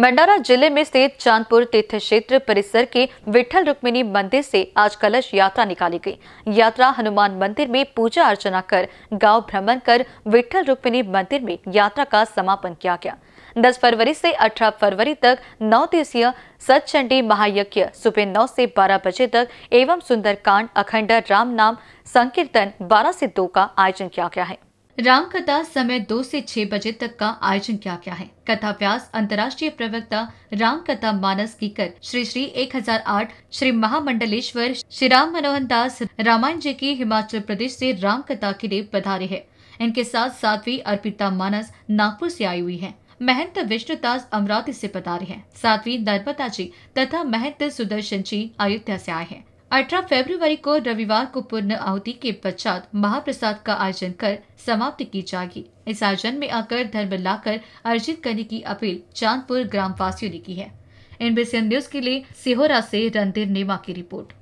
भंडारा जिले में स्थित चांदपुर तीर्थ क्षेत्र परिसर के विठल रुक्मिणी मंदिर से आज कलश यात्रा निकाली गई यात्रा हनुमान मंदिर में पूजा अर्चना कर गांव भ्रमण कर विठल रुक्मिणी मंदिर में यात्रा का समापन किया गया 10 फरवरी से 18 फरवरी तक नौ दिवसीय सचंडी महायज्ञ सुबह नौ से बारह बजे तक एवं सुंदरकांड अखंड राम नाम संकीर्तन बारह से दो का आयोजन किया गया है राम कथा समय दो से छह बजे तक का आयोजन किया गया है कथा व्यास अंतर्राष्ट्रीय प्रवक्ता राम कथा मानस कीकर श्री श्री 1008 श्री महामंडलेश्वर श्री राम मनोहन दास रामायण जी की हिमाचल प्रदेश से राम कथा के लिए पधारे हैं इनके साथ सातवी अर्पिता मानस नागपुर से आई हुई है महंत विष्णुदास अमरावती से पधारे हैं सातवी नर्मदा जी तथा महंत सुदर्शन जी अयोध्या से आए हैं अठारह फरवरी को रविवार को पूर्ण आहुति के पश्चात महाप्रसाद का आयोजन कर समाप्ति की जाएगी इस आयोजन में आकर धर्म लाकर अर्जित करने की अपील चांदपुर ग्राम वासियों ने की है एनबीसी न्यूज के लिए सिहोरा से रणधीर नेमा की रिपोर्ट